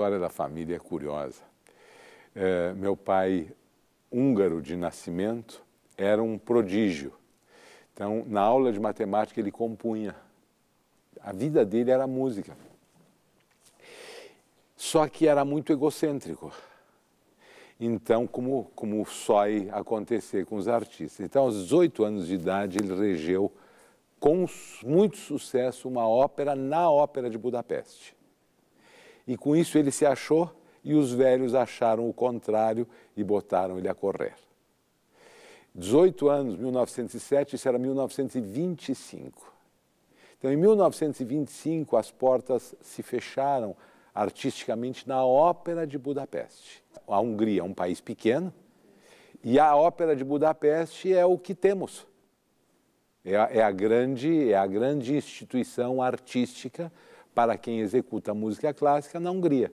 história da família é curiosa. É, meu pai, húngaro de nascimento, era um prodígio. Então, na aula de matemática, ele compunha. A vida dele era música. Só que era muito egocêntrico. Então, como, como só ia acontecer com os artistas. Então, aos 18 anos de idade, ele regeu com muito sucesso uma ópera na Ópera de Budapeste. E com isso ele se achou e os velhos acharam o contrário e botaram ele a correr. 18 anos, 1907, isso era 1925. Então, em 1925, as portas se fecharam artisticamente na Ópera de Budapeste. A Hungria é um país pequeno e a Ópera de Budapeste é o que temos. É a, é a grande, é a grande instituição artística para quem executa música clássica na Hungria.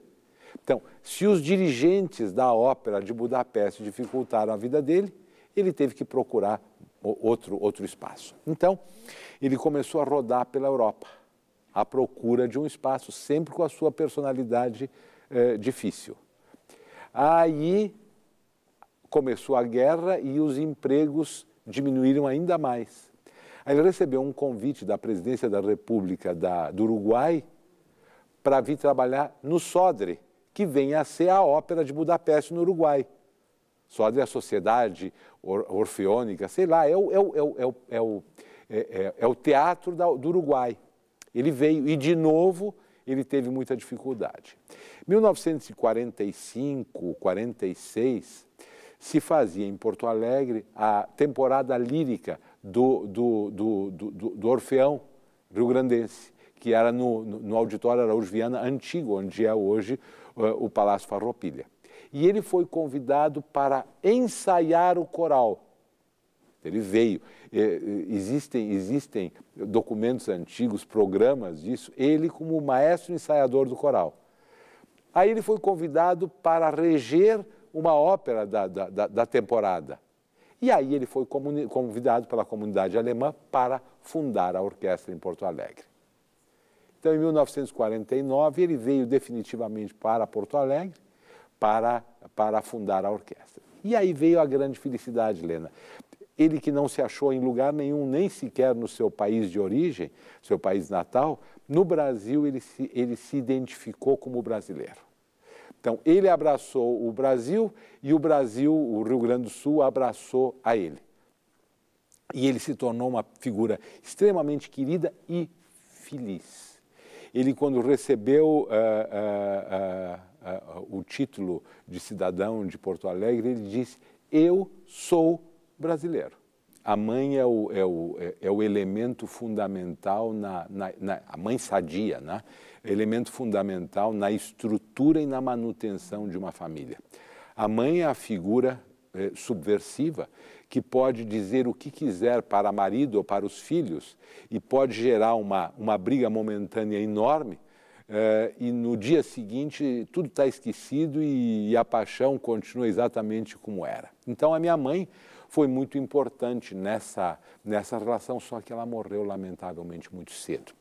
Então, se os dirigentes da ópera de Budapeste dificultaram a vida dele, ele teve que procurar outro, outro espaço. Então, ele começou a rodar pela Europa, à procura de um espaço, sempre com a sua personalidade eh, difícil. Aí começou a guerra e os empregos diminuíram ainda mais. Aí ele recebeu um convite da presidência da República da, do Uruguai para vir trabalhar no Sodre, que vem a ser a Ópera de Budapeste, no Uruguai. Sodre é a Sociedade or Orfeônica, sei lá, é o, é o, é o, é o, é, é, é, é o teatro da, do Uruguai. Ele veio e, de novo, ele teve muita dificuldade. 1945, 46, se fazia em Porto Alegre a temporada lírica do, do, do, do, do Orfeão Rio Grandense que era no, no auditório Araújo Viana antigo, onde é hoje uh, o Palácio Farroupilha. E ele foi convidado para ensaiar o coral. Ele veio. Eh, eh, existem, existem documentos antigos, programas disso, ele como o maestro ensaiador do coral. Aí ele foi convidado para reger uma ópera da, da, da temporada. E aí ele foi convidado pela comunidade alemã para fundar a orquestra em Porto Alegre. Então, em 1949, ele veio definitivamente para Porto Alegre para, para fundar a orquestra. E aí veio a grande felicidade, Lena. Ele que não se achou em lugar nenhum, nem sequer no seu país de origem, seu país natal, no Brasil ele se, ele se identificou como brasileiro. Então, ele abraçou o Brasil e o Brasil, o Rio Grande do Sul, abraçou a ele. E ele se tornou uma figura extremamente querida e feliz ele quando recebeu uh, uh, uh, o título de cidadão de Porto Alegre, ele disse, eu sou brasileiro. A mãe é o, é o, é o elemento fundamental, na, na, na, a mãe sadia, né? elemento fundamental na estrutura e na manutenção de uma família. A mãe é a figura eh, subversiva que pode dizer o que quiser para marido ou para os filhos e pode gerar uma, uma briga momentânea enorme. Eh, e no dia seguinte tudo está esquecido e, e a paixão continua exatamente como era. Então a minha mãe foi muito importante nessa, nessa relação, só que ela morreu lamentavelmente muito cedo.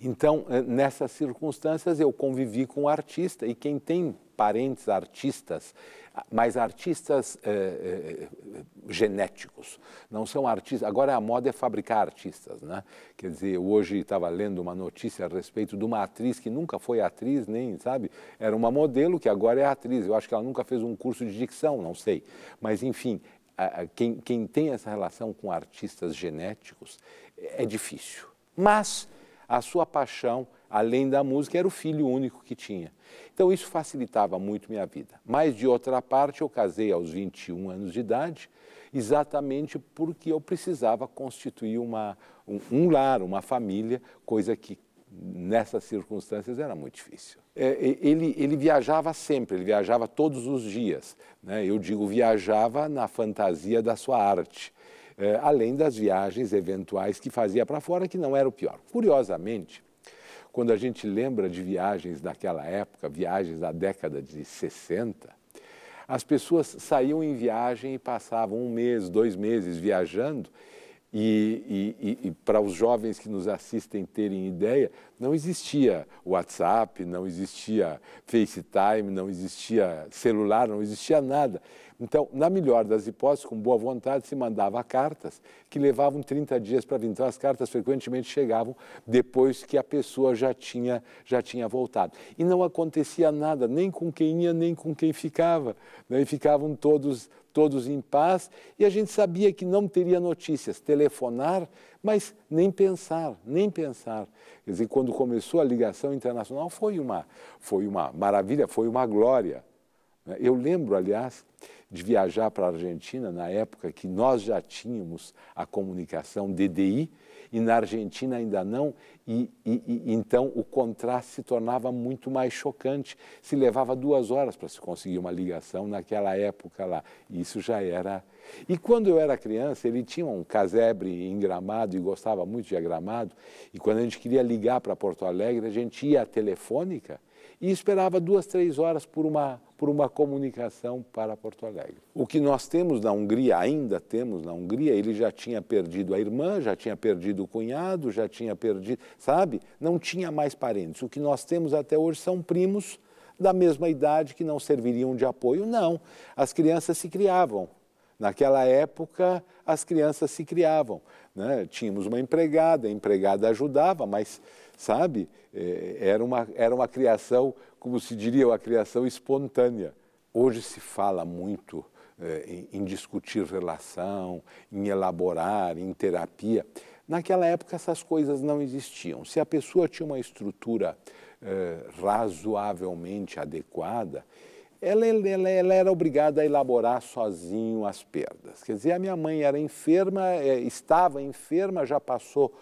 Então, eh, nessas circunstâncias, eu convivi com um artista e quem tem parentes artistas, ah, mas artistas eh, eh, genéticos, não são artistas. Agora a moda é fabricar artistas, né? Quer dizer, hoje estava lendo uma notícia a respeito de uma atriz que nunca foi atriz, nem sabe, era uma modelo que agora é atriz. Eu acho que ela nunca fez um curso de dicção, não sei. Mas enfim, a, a, quem, quem tem essa relação com artistas genéticos é, é difícil. Mas a sua paixão, além da música, era o filho único que tinha. Então isso facilitava muito minha vida. Mas de outra parte, eu casei aos 21 anos de idade, exatamente porque eu precisava constituir uma, um, um lar, uma família, coisa que nessas circunstâncias era muito difícil. É, ele, ele viajava sempre, ele viajava todos os dias. Né? Eu digo viajava na fantasia da sua arte eh, além das viagens eventuais que fazia para fora, que não era o pior. Curiosamente, quando a gente lembra de viagens daquela época, viagens da década de 60, as pessoas saíam em viagem e passavam um mês, dois meses viajando. E, e, e, e para os jovens que nos assistem terem ideia, não existia WhatsApp, não existia FaceTime, não existia celular, não existia nada. Então, na melhor das hipóteses, com boa vontade, se mandava cartas que levavam 30 dias para vir. Então, as cartas frequentemente chegavam depois que a pessoa já tinha, já tinha voltado. E não acontecia nada, nem com quem ia, nem com quem ficava. Né? E ficavam todos, todos em paz e a gente sabia que não teria notícias. Telefonar mas nem pensar, nem pensar. Quer dizer, quando começou a ligação internacional foi uma, foi uma maravilha, foi uma glória. Né? Eu lembro, aliás, de viajar para a Argentina na época que nós já tínhamos a comunicação DDI, e na Argentina ainda não, e, e, e então o contraste se tornava muito mais chocante. Se levava duas horas para se conseguir uma ligação naquela época lá. Isso já era. E quando eu era criança, ele tinha um casebre em Gramado e gostava muito de Gramado. E quando a gente queria ligar para Porto Alegre, a gente ia à telefônica e esperava duas, três horas por uma por uma comunicação para Porto Alegre. O que nós temos na Hungria, ainda temos na Hungria, ele já tinha perdido a irmã, já tinha perdido o cunhado, já tinha perdido, sabe? Não tinha mais parentes. O que nós temos até hoje são primos da mesma idade que não serviriam de apoio, não. As crianças se criavam. Naquela época, as crianças se criavam. Né? Tínhamos uma empregada, a empregada ajudava, mas sabe? É, era uma, era uma criação, como se diria, uma criação espontânea. Hoje se fala muito é, em discutir relação, em elaborar, em terapia. Naquela época essas coisas não existiam. Se a pessoa tinha uma estrutura é, razoavelmente adequada, ela, ela, ela, era obrigada a elaborar sozinho as perdas. Quer dizer, a minha mãe era enferma, estava enferma, já passou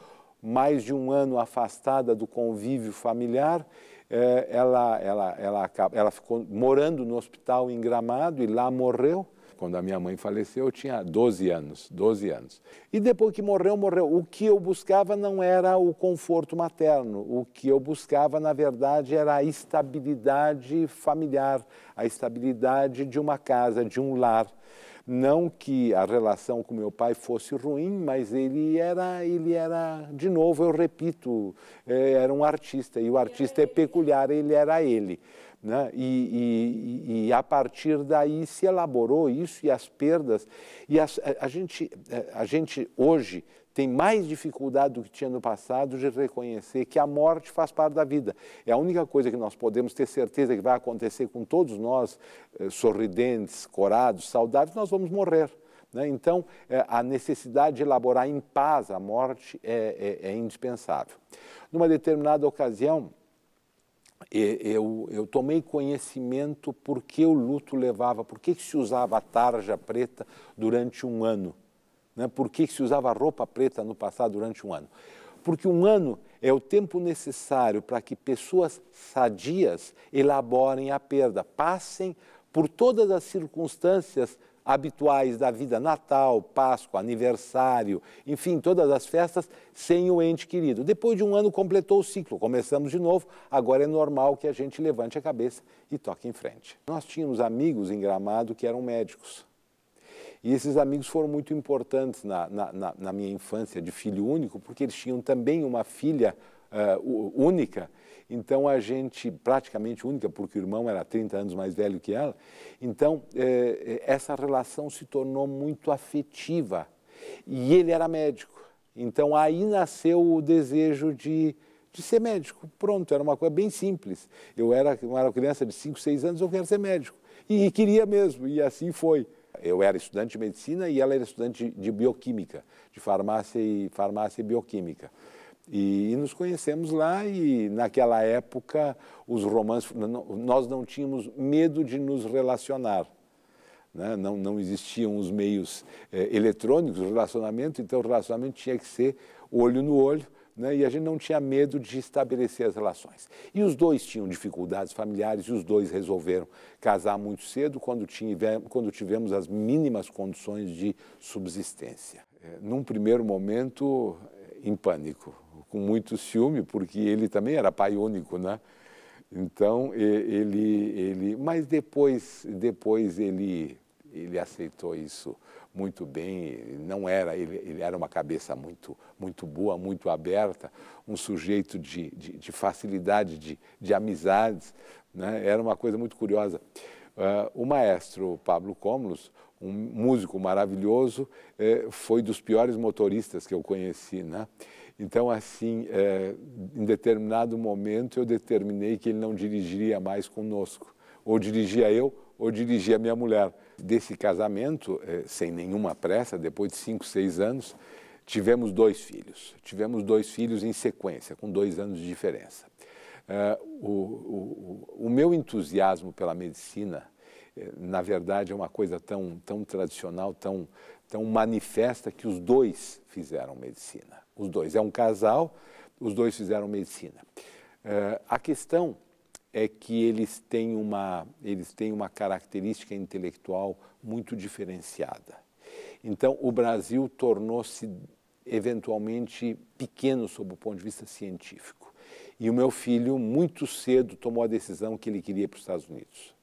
mais de um ano afastada do convívio familiar, é, ela, ela, ela, ela ficou morando no hospital em Gramado e lá morreu. Quando a minha mãe faleceu, eu tinha 12 anos, 12 anos. E depois que morreu, morreu. O que eu buscava não era o conforto materno, o que eu buscava, na verdade, era a estabilidade familiar, a estabilidade de uma casa, de um lar. Não que a relação com meu pai fosse ruim, mas ele era, ele era, de novo, eu repito, é, era um artista e o artista é peculiar, ele era ele. Né? E, e, e, a partir daí se elaborou isso e as perdas. E as, a, gente, é, a gente hoje tem mais dificuldade do que tinha no passado de reconhecer que a morte faz parte da vida. É a única coisa que nós podemos ter certeza que vai acontecer com todos nós, eh, sorridentes, corados, saudáveis, nós vamos morrer. Né? Então, eh, a necessidade de elaborar em paz a morte é, é, é indispensável. Numa determinada ocasião, eu, eu, tomei conhecimento por que o luto levava, por que se usava a tarja preta durante um ano né, por que se usava roupa preta no passado durante um ano. Porque um ano é o tempo necessário para que pessoas sadias elaborem a perda, passem por todas as circunstâncias habituais da vida, Natal, Páscoa, aniversário, enfim, todas as festas, sem o ente querido. Depois de um ano completou o ciclo, começamos de novo, agora é normal que a gente levante a cabeça e toque em frente. Nós tínhamos amigos em Gramado que eram médicos. E esses amigos foram muito importantes na, na, na minha infância de filho único, porque eles tinham também uma filha uh, única. Então a gente, praticamente única, porque o irmão era 30 anos mais velho que ela, então eh, eh, essa relação se tornou muito afetiva. E ele era médico. Então aí nasceu o desejo de, de ser médico. Pronto, era uma coisa bem simples. Eu era, eu era criança de 5, 6 anos, eu quero ser médico. E, e queria mesmo, e assim foi eu era estudante de medicina e ela era estudante de bioquímica, de farmácia e, farmácia e bioquímica. E, e, nos conhecemos lá e naquela época os romances nós não tínhamos medo de nos relacionar. Né? Não, não existiam os meios eh, eletrônicos, o relacionamento, então o relacionamento tinha que ser olho no olho, né? e a gente não tinha medo de estabelecer as relações. E os dois tinham dificuldades familiares e os dois resolveram casar muito cedo quando, tive, quando tivemos as mínimas condições de subsistência. É, num primeiro momento, em pânico, com muito ciúme, porque ele também era pai único, né? Então ele, ele, mas depois, depois ele ele aceitou isso muito bem. Não era ele, ele, era uma cabeça muito muito boa, muito aberta, um sujeito de, de, de facilidade de, de amizades. Né? Era uma coisa muito curiosa. Uh, o maestro Pablo Comulos, um músico maravilhoso, eh, foi dos piores motoristas que eu conheci, né? Então, assim, eh, em determinado momento eu determinei que ele não dirigiria mais conosco. Ou dirigia eu, ou dirigia minha mulher. Desse casamento, eh, sem nenhuma pressa, depois de cinco, seis anos, tivemos dois filhos. Tivemos dois filhos em sequência, com dois anos de diferença. Eh, o, o, o meu entusiasmo pela medicina, eh, na verdade, é uma coisa tão, tão tradicional, tão, tão manifesta, que os dois fizeram medicina. Os dois. É um casal, os dois fizeram medicina. a questão é que eles têm uma, eles têm uma característica intelectual muito diferenciada. Então, o Brasil tornou-se eventualmente pequeno sob o ponto de vista científico. E o meu filho, muito cedo, tomou a decisão que ele queria para os Estados Unidos.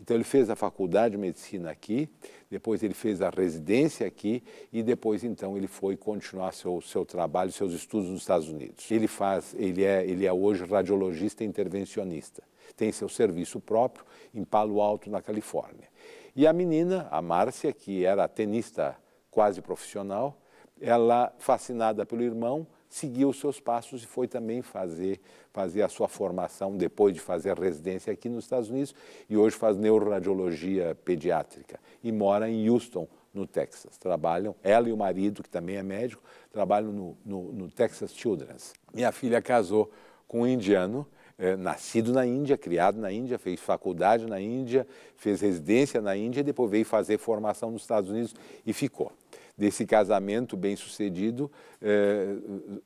Então ele fez a faculdade de medicina aqui, depois ele fez a residência aqui e depois então ele foi continuar seu seu trabalho, seus estudos nos Estados Unidos. Ele faz, ele é ele é hoje radiologista intervencionista. Tem seu serviço próprio em Palo Alto, na Califórnia. E a menina, a Márcia, que era tenista quase profissional, ela fascinada pelo irmão, seguiu os seus passos e foi também fazer, fazer a sua formação depois de fazer a residência aqui nos Estados Unidos e hoje faz neuroradiologia pediátrica e mora em Houston, no Texas. Trabalham, ela e o marido, que também é médico, trabalham no, no, no Texas Children's. Minha filha casou com um indiano, é, nascido na Índia, criado na Índia, fez faculdade na Índia, fez residência na Índia e depois veio fazer formação nos Estados Unidos e ficou desse casamento bem sucedido eh,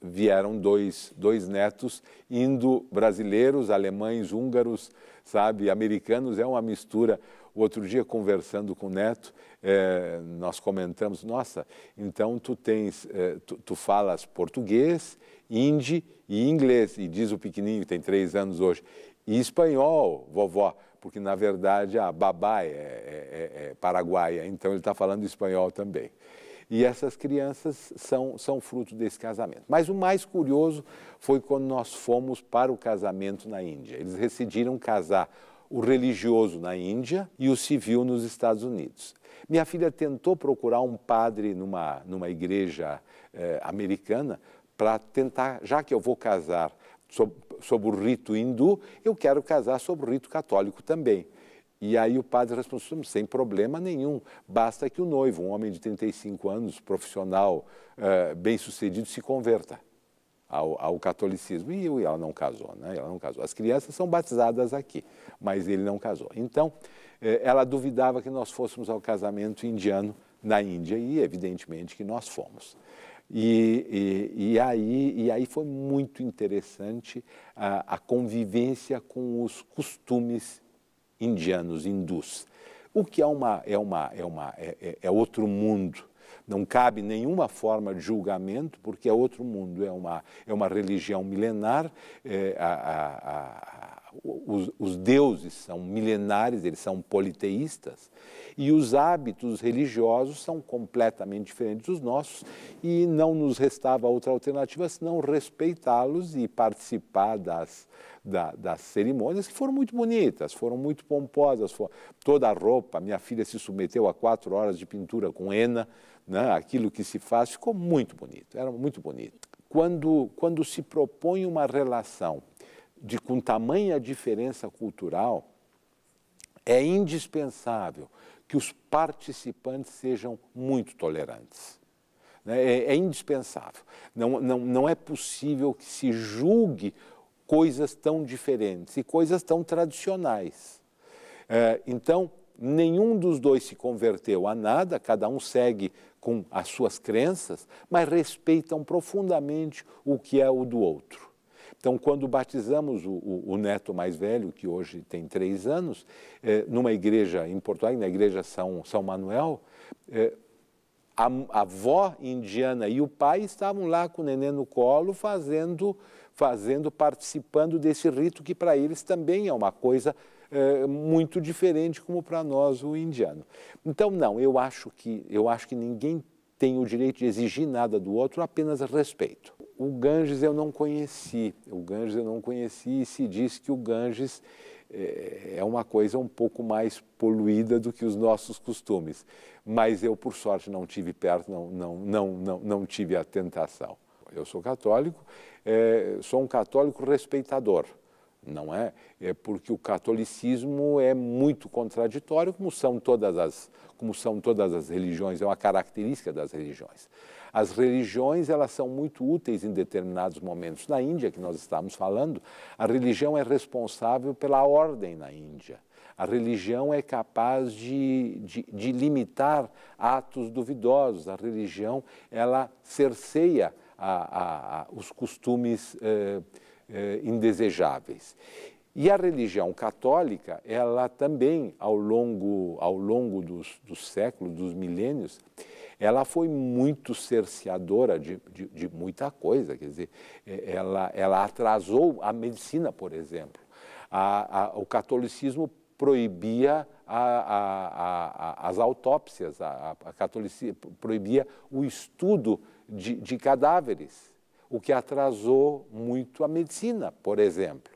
vieram dois, dois netos indo-brasileiros, alemães, húngaros, sabe, americanos, é uma mistura. O outro dia, conversando com o Neto, eh, nós comentamos, nossa, então tu tens, eh, tu, tu falas português, hindi e inglês, e diz o pequenininho, tem três anos hoje, e espanhol, vovó, porque na verdade a babá é, é, é, é paraguaia, então ele está falando espanhol também. E essas crianças são, são fruto desse casamento. Mas o mais curioso foi quando nós fomos para o casamento na Índia. Eles decidiram casar o religioso na Índia e o civil nos Estados Unidos. Minha filha tentou procurar um padre numa, numa igreja eh, americana para tentar, já que eu vou casar sob, sob o rito hindu, eu quero casar sob o rito católico também. E aí o padre respondeu, sem problema nenhum, basta que o noivo, um homem de 35 anos, profissional, eh, bem-sucedido, se converta ao, ao, catolicismo. E ela não casou, né? Ela não casou. As crianças são batizadas aqui, mas ele não casou. Então, eh, ela duvidava que nós fôssemos ao casamento indiano na Índia e, evidentemente, que nós fomos. E, e, e, aí, e aí foi muito interessante a, a convivência com os costumes indianos, hindus. O que é uma é uma é uma é, é, é outro mundo. Não cabe nenhuma forma de julgamento, porque é outro mundo, é uma, é uma religião milenar, é, a, a, a os, os deuses são milenares, eles são politeístas, e os hábitos religiosos são completamente diferentes dos nossos, e não nos restava outra alternativa senão respeitá-los e participar das, da, das cerimônias, que foram muito bonitas, foram muito pomposas. Foram... Toda a roupa, minha filha se submeteu a quatro horas de pintura com ena né? aquilo que se faz, ficou muito bonito, era muito bonito. Quando, quando se propõe uma relação de com tamanha diferença cultural, é indispensável que os participantes sejam muito tolerantes. Né? É, é indispensável. Não, não, não é possível que se julgue coisas tão diferentes e coisas tão tradicionais. É, então, nenhum dos dois se converteu a nada, cada um segue com as suas crenças, mas respeitam profundamente o que é o do outro. Então, quando batizamos o, o, o neto mais velho, que hoje tem três anos, eh, numa igreja em Porto Alegre, na igreja São, São Manuel, eh, a, a, avó indiana e o pai estavam lá com o neném no colo fazendo, fazendo participando desse rito que para eles também é uma coisa eh, muito diferente como para nós o indiano. Então não, eu acho que eu acho que ninguém tem o direito de exigir nada do outro, apenas respeito. O Ganges eu não conheci, o Ganges eu não conheci e se diz que o Ganges eh, é uma coisa um pouco mais poluída do que os nossos costumes. Mas eu, por sorte, não tive perto, não, não, não, não, não tive a tentação. Eu sou católico, é, sou um católico respeitador não é? É porque o catolicismo é muito contraditório, como são todas as, como são todas as religiões, é uma característica das religiões. As religiões, elas são muito úteis em determinados momentos. Na Índia, que nós estamos falando, a religião é responsável pela ordem na Índia. A religião é capaz de, de, de limitar atos duvidosos. A religião, ela cerceia a, a, a, os costumes eh, eh, indesejáveis. E a religião católica, ela também, ao longo, ao longo dos, dos séculos, dos milênios, ela foi muito cerceadora de, de, de, muita coisa. Quer dizer, eh, ela, ela atrasou a medicina, por exemplo. A, a, o catolicismo proibia a, as autópsias, a, catolicismo proibia o estudo de, de cadáveres o que atrasou muito a medicina, por exemplo.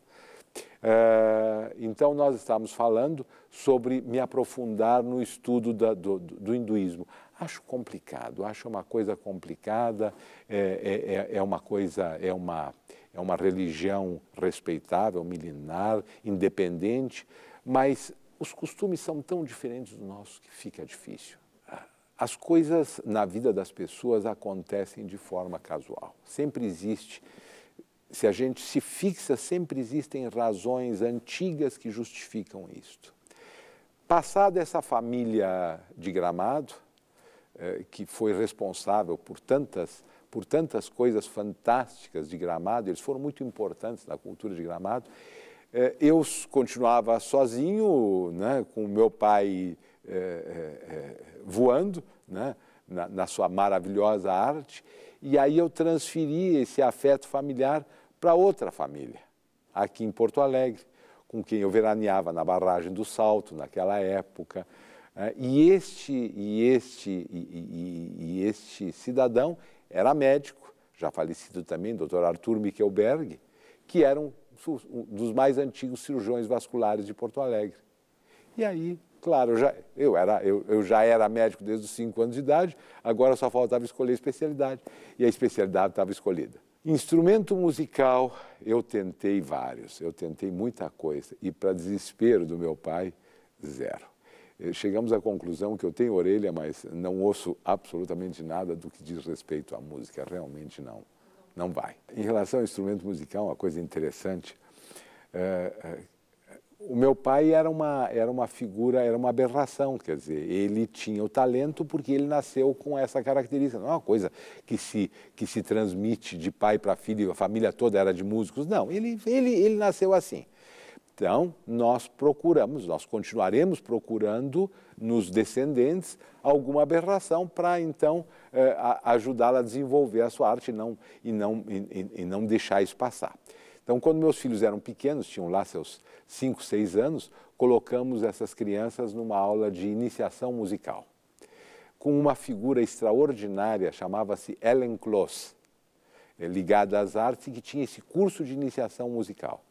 É, então, nós estamos falando sobre me aprofundar no estudo da, do, do, hinduísmo. Acho complicado, acho uma coisa complicada, é, é, é, é, uma coisa, é uma, é uma religião respeitável, milenar, independente, mas os costumes são tão diferentes do nosso que fica difícil. As coisas na vida das pessoas acontecem de forma casual. Sempre existe. Se a gente se fixa, sempre existem razões antigas que justificam isto. Passada essa família de gramado, eh, que foi responsável por tantas, por tantas coisas fantásticas de gramado, eles foram muito importantes na cultura de gramado, eh, eu continuava sozinho, né, com o meu pai é, é, é, voando né, na, na sua maravilhosa arte, e aí eu transferi esse afeto familiar para outra família, aqui em Porto Alegre, com quem eu veraneava na barragem do Salto naquela época. Né. E este, e este, e, e, e este cidadão era médico, já falecido também, doutor Arthur Michelberg, que era um dos mais antigos cirurgiões vasculares de Porto Alegre. E aí Claro, eu já, eu, era, eu, eu já era médico desde os 5 anos de idade, agora só faltava escolher especialidade. E a especialidade estava escolhida. Instrumento musical, eu tentei vários, eu tentei muita coisa. E, para desespero do meu pai, zero. Eh, chegamos à conclusão que eu tenho orelha, mas não ouço absolutamente nada do que diz respeito à música, realmente não. Não vai. Em relação ao instrumento musical, uma coisa interessante. É, é, o meu pai era uma, era uma figura, era uma aberração, quer dizer, ele tinha o talento porque ele nasceu com essa característica. Não é uma coisa que se, que se transmite de pai para filho, a família toda era de músicos, não, ele, ele, ele nasceu assim. Então, nós procuramos, nós continuaremos procurando nos descendentes alguma aberração para então eh, ajudá-la a desenvolver a sua arte e não, e, não, e, e não deixar isso passar. Então, quando meus filhos eram pequenos, tinham lá seus 5, 6 anos, colocamos essas crianças numa aula de iniciação musical, com uma figura extraordinária, chamava-se Ellen Kloss, eh, ligada às artes, que tinha esse curso de iniciação musical.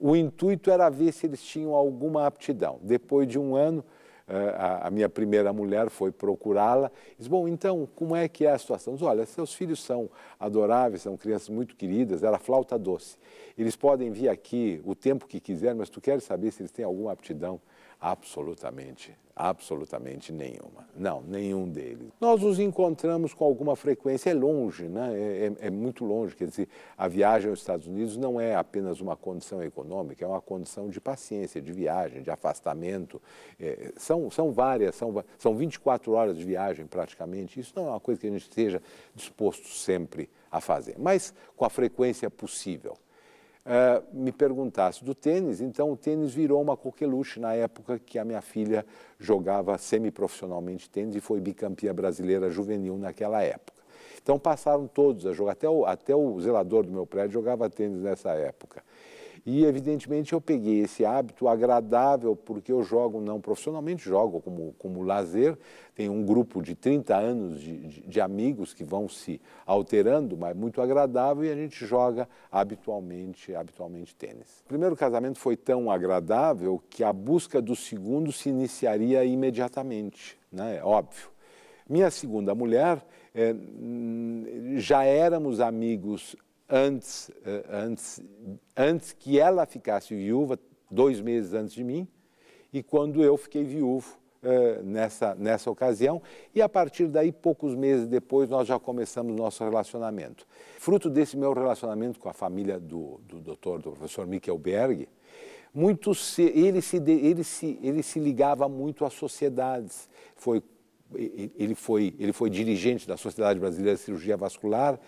O intuito era ver se eles tinham alguma aptidão. Depois de um ano, é, a, minha primeira mulher foi procurá-la. Diz, bom, então, como é que é a situação? Diz, olha, seus filhos são adoráveis, são crianças muito queridas, era flauta doce. Eles podem vir aqui o tempo que quiser, mas tu queres saber se eles têm alguma aptidão Absolutamente, absolutamente nenhuma. Não, nenhum deles. Nós os encontramos com alguma frequência, é longe, né? É, é, é, muito longe. Quer dizer, a viagem aos Estados Unidos não é apenas uma condição econômica, é uma condição de paciência, de viagem, de afastamento. É, são, são várias, são, são 24 horas de viagem praticamente. Isso não é uma coisa que a gente esteja disposto sempre a fazer, mas com a frequência possível. É, me perguntasse do tênis, então o tênis virou uma coqueluche na época que a minha filha jogava semiprofissionalmente tênis e foi bicampeã brasileira juvenil naquela época. Então passaram todos a jogar, até o, até o zelador do meu prédio jogava tênis nessa época. E, evidentemente, eu peguei esse hábito agradável, porque eu jogo não profissionalmente, jogo como, como lazer. Tenho um grupo de 30 anos de, de, de amigos que vão se alterando, mas muito agradável, e a gente joga habitualmente, habitualmente tênis. O primeiro casamento foi tão agradável que a busca do segundo se iniciaria imediatamente, né? é óbvio. Minha segunda mulher, é, já éramos amigos antes, eh, antes, antes que ela ficasse viúva, dois meses antes de mim, e quando eu fiquei viúvo eh, nessa, nessa ocasião. E a partir daí, poucos meses depois, nós já começamos nosso relacionamento. Fruto desse meu relacionamento com a família do, do doutor, do professor Berg muito se, ele, se, ele, se, ele se ligava muito às sociedades. Foi, ele, foi, ele foi dirigente da Sociedade Brasileira de Cirurgia Vascular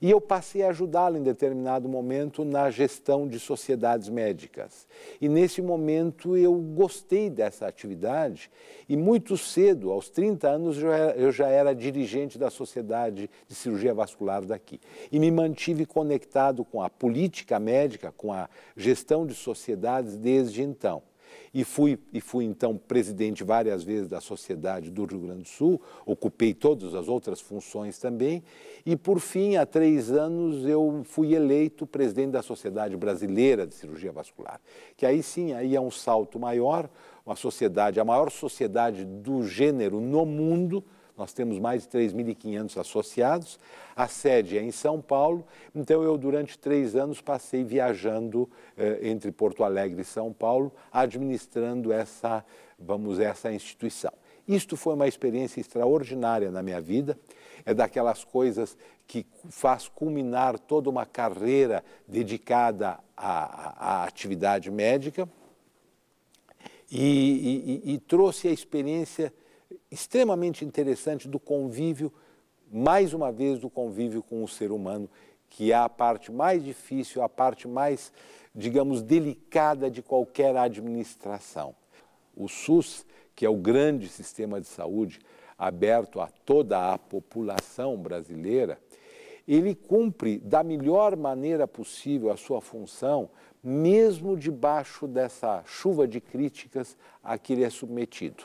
e eu passei a ajudá-lo em determinado momento na gestão de sociedades médicas. E nesse momento eu gostei dessa atividade e muito cedo, aos 30 anos, eu já era dirigente da Sociedade de Cirurgia Vascular daqui. E me mantive conectado com a política médica, com a gestão de sociedades desde então e fui, e fui então presidente várias vezes da Sociedade do Rio Grande do Sul, ocupei todas as outras funções também, e por fim, há três anos, eu fui eleito presidente da Sociedade Brasileira de Cirurgia Vascular, que aí sim, aí é um salto maior, uma sociedade, a maior sociedade do gênero no mundo, nós temos mais de 3.500 associados. A sede é em São Paulo. Então, eu, durante três anos, passei viajando eh, entre Porto Alegre e São Paulo, administrando essa, vamos, essa instituição. Isto foi uma experiência extraordinária na minha vida. É daquelas coisas que faz culminar toda uma carreira dedicada à, à, atividade médica e, e, e, e trouxe a experiência extremamente interessante do convívio, mais uma vez, do convívio com o ser humano, que é a parte mais difícil, a parte mais, digamos, delicada de qualquer administração. O SUS, que é o grande sistema de saúde aberto a toda a população brasileira, ele cumpre da melhor maneira possível a sua função, mesmo debaixo dessa chuva de críticas a que ele é submetido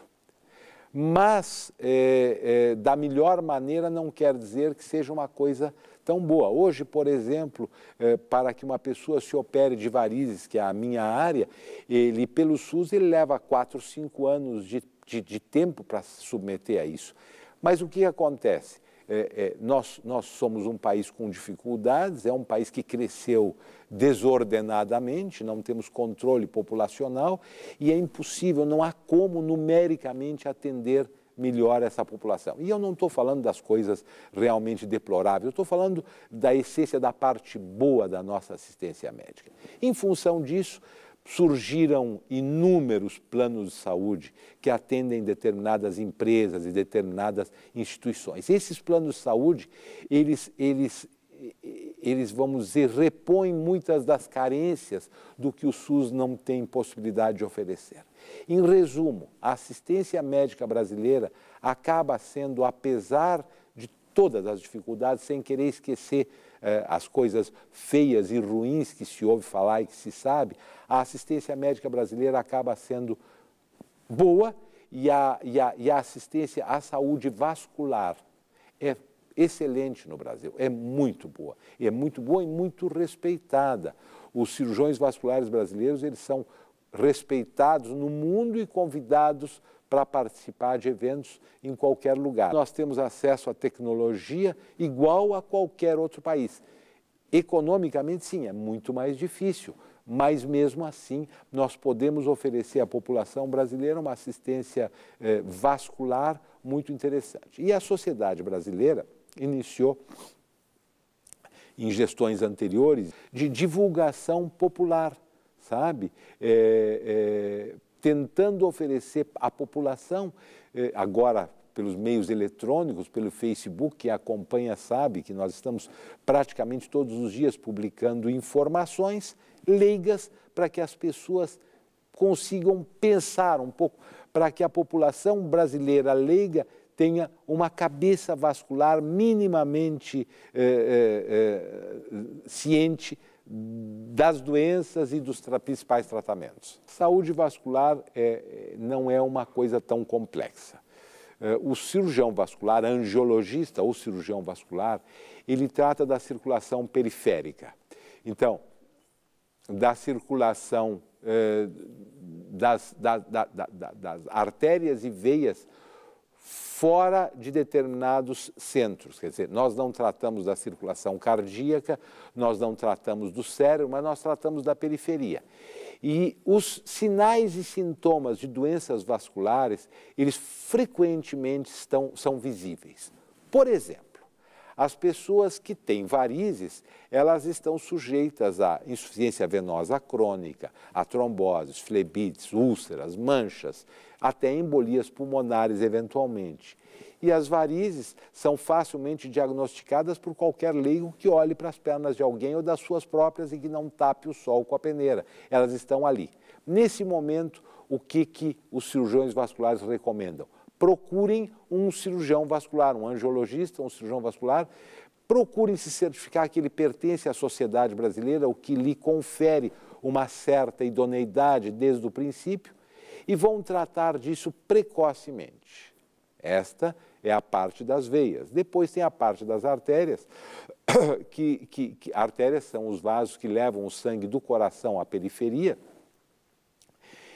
mas é, é, da melhor maneira não quer dizer que seja uma coisa tão boa. Hoje, por exemplo, é, para que uma pessoa se opere de varizes, que é a minha área, ele pelo SUS ele leva 4, 5 anos de, de, de tempo para se submeter a isso. Mas o que acontece? é, é, nós, nós somos um país com dificuldades, é um país que cresceu desordenadamente, não temos controle populacional e é impossível, não há como numericamente atender melhor essa população. E eu não estou falando das coisas realmente deploráveis, eu estou falando da essência da parte boa da nossa assistência médica. Em função disso, surgiram inúmeros planos de saúde que atendem determinadas empresas e determinadas instituições. Esses planos de saúde, eles, eles, eles, vamos dizer, repõem muitas das carências do que o SUS não tem possibilidade de oferecer. Em resumo, a assistência médica brasileira acaba sendo, apesar de todas as dificuldades sem querer esquecer eh, as coisas feias e ruins que se ouve falar e que se sabe, a assistência médica brasileira acaba sendo boa e a, e a, e a assistência à saúde vascular é excelente no Brasil, é muito boa, é muito boa e muito respeitada. Os cirurgiões vasculares brasileiros, eles são respeitados no mundo e convidados para participar de eventos em qualquer lugar. Nós temos acesso à tecnologia igual a qualquer outro país. Economicamente, sim, é muito mais difícil, mas mesmo assim nós podemos oferecer à população brasileira uma assistência eh, vascular muito interessante. E a sociedade brasileira iniciou em gestões anteriores de divulgação popular, sabe? É, é, tentando oferecer à população, eh, agora pelos meios eletrônicos, pelo Facebook, que acompanha sabe que nós estamos praticamente todos os dias publicando informações leigas para que as pessoas consigam pensar um pouco, para que a população brasileira leiga tenha uma cabeça vascular minimamente eh, eh, eh, ciente das doenças e dos principais tratamentos. Saúde vascular é, é, não é uma coisa tão complexa. É, o cirurgião vascular, angiologista ou cirurgião vascular, ele trata da circulação periférica. Então, da circulação eh, das, da, da, da, das artérias e veias fora de determinados centros. Quer dizer, nós não tratamos da circulação cardíaca, nós não tratamos do cérebro, mas nós tratamos da periferia. E os sinais e sintomas de doenças vasculares, eles frequentemente estão, são visíveis. Por exemplo, as pessoas que têm varizes, elas estão sujeitas a insuficiência venosa crônica, a tromboses, flebites, úlceras, manchas, até embolias pulmonares eventualmente. E as varizes são facilmente diagnosticadas por qualquer leigo que olhe para as pernas de alguém ou das suas próprias e que não tape o sol com a peneira. Elas estão ali. Nesse momento, o que, que os cirurgiões vasculares recomendam? procurem um cirurgião vascular, um angiologista, um cirurgião vascular, procurem se certificar que ele pertence à sociedade brasileira, o que lhe confere uma certa idoneidade desde o princípio, e vão tratar disso precocemente. Esta é a parte das veias. Depois tem a parte das artérias, que, que, que artérias são os vasos que levam o sangue do coração à periferia,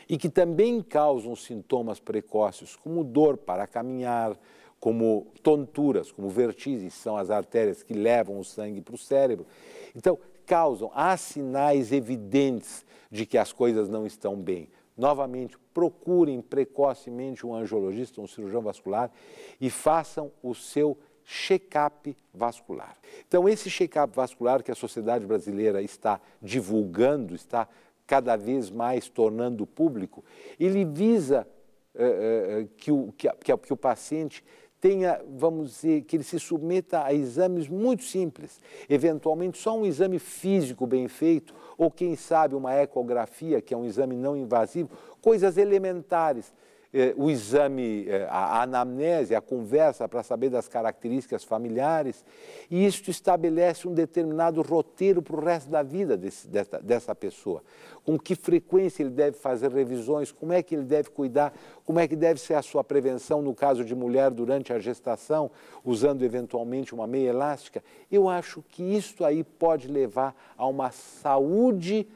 e que também causam sintomas precoces, como dor para caminhar, como tonturas, como vertigens, são as artérias que levam o sangue para o cérebro. Então, causam, há sinais evidentes de que as coisas não estão bem. Novamente, procurem precocemente um angiologista, um cirurgião vascular e façam o seu check-up vascular. Então, esse check-up vascular que a Sociedade Brasileira está divulgando, está cada vez mais tornando público, ele visa eh, eh, eh, que, o, que, a, que o paciente tenha, vamos dizer, que ele se submeta a exames muito simples, eventualmente só um exame físico bem feito, ou quem sabe uma ecografia, que é um exame não invasivo, coisas elementares, eh, o exame, eh, a anamnese, a conversa para saber das características familiares, e isso estabelece um determinado roteiro para o resto da vida desse, dessa, dessa pessoa. Com que frequência ele deve fazer revisões, como é que ele deve cuidar, como é que deve ser a sua prevenção no caso de mulher durante a gestação, usando eventualmente uma meia elástica. Eu acho que isso aí pode levar a uma saúde,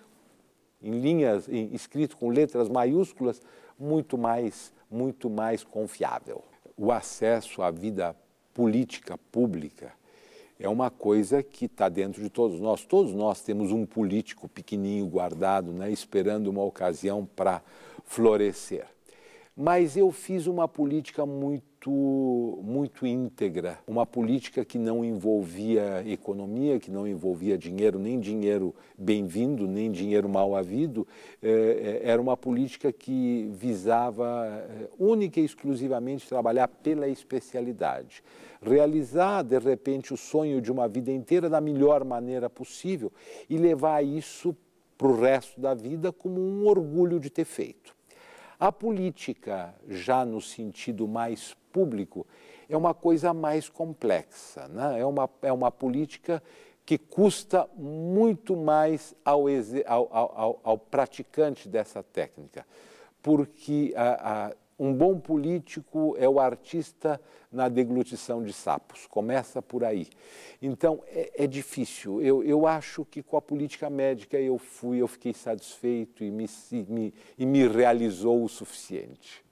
em linhas, em, escrito com letras maiúsculas, muito mais, muito mais confiável. O acesso à vida política pública é uma coisa que está dentro de todos nós. Todos nós temos um político pequenininho guardado, né, esperando uma ocasião para florescer. Mas eu fiz uma política muito muito, muito íntegra, uma política que não envolvia economia, que não envolvia dinheiro, nem dinheiro bem-vindo, nem dinheiro mal havido, é, é, era uma política que visava é, única e exclusivamente trabalhar pela especialidade. Realizar, de repente, o sonho de uma vida inteira da melhor maneira possível e levar isso para o resto da vida como um orgulho de ter feito. A política, já no sentido mais público, é uma coisa mais complexa. Né? É, uma, é uma política que custa muito mais ao, ao, ao, ao praticante dessa técnica, porque a, a, um bom político é o artista na deglutição de sapos, começa por aí. Então é, é difícil. Eu, eu, acho que com a política médica eu fui, eu fiquei satisfeito e me, me, e me realizou o suficiente.